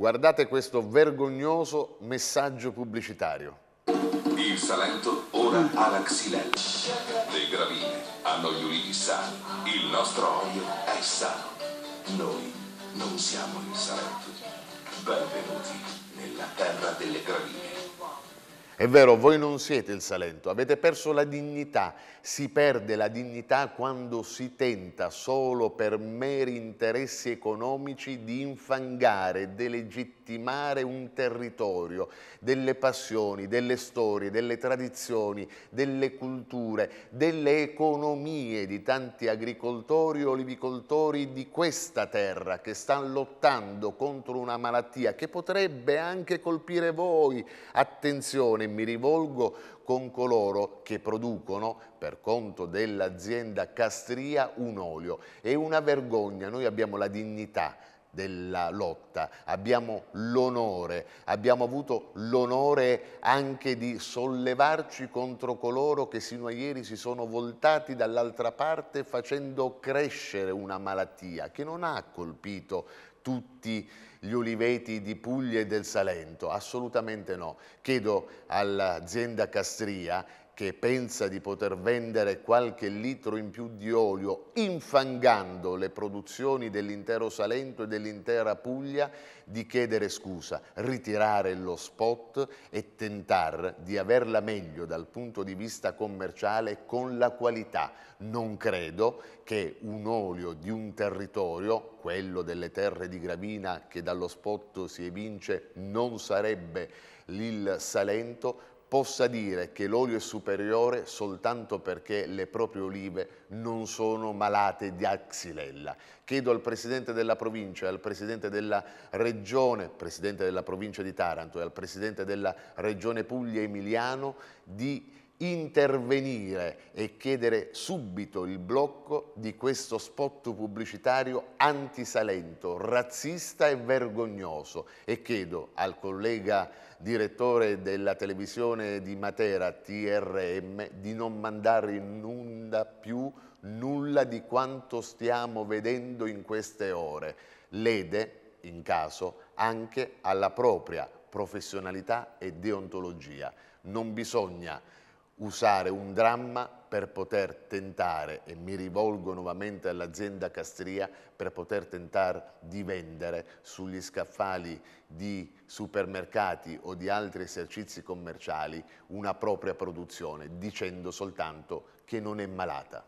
Guardate questo vergognoso messaggio pubblicitario. Il Salento ora ha la xylella. Le gravine hanno gli ulivi sani. Il nostro olio è sano. Noi non siamo il Salento. Benvenuti nella terra delle gravine. È vero, voi non siete il Salento, avete perso la dignità. Si perde la dignità quando si tenta solo per meri interessi economici di infangare, delegittimare un territorio, delle passioni, delle storie, delle tradizioni, delle culture, delle economie di tanti agricoltori e olivicoltori di questa terra che stanno lottando contro una malattia che potrebbe anche colpire voi. Attenzione, mi rivolgo con coloro che producono per conto dell'azienda Castria un olio. È una vergogna, noi abbiamo la dignità della lotta, abbiamo l'onore, abbiamo avuto l'onore anche di sollevarci contro coloro che sino a ieri si sono voltati dall'altra parte facendo crescere una malattia che non ha colpito tutti gli uliveti di Puglia e del Salento, assolutamente no. Chiedo all'azienda Castria che pensa di poter vendere qualche litro in più di olio infangando le produzioni dell'intero Salento e dell'intera Puglia di chiedere scusa, ritirare lo spot e tentare di averla meglio dal punto di vista commerciale con la qualità. Non credo che un olio di un territorio, quello delle terre di Gravina che dallo spot si evince non sarebbe l'il Salento, possa dire che l'olio è superiore soltanto perché le proprie olive non sono malate di axilella. Chiedo al Presidente della provincia, al Presidente della Regione, Presidente della provincia di Taranto e al Presidente della Regione Puglia Emiliano di intervenire e chiedere subito il blocco di questo spot pubblicitario antisalento, razzista e vergognoso e chiedo al collega direttore della televisione di Matera TRM di non mandare in onda più nulla di quanto stiamo vedendo in queste ore. Lede, in caso, anche alla propria professionalità e deontologia. Non bisogna usare un dramma per poter tentare, e mi rivolgo nuovamente all'azienda Castria, per poter tentare di vendere sugli scaffali di supermercati o di altri esercizi commerciali una propria produzione, dicendo soltanto che non è malata.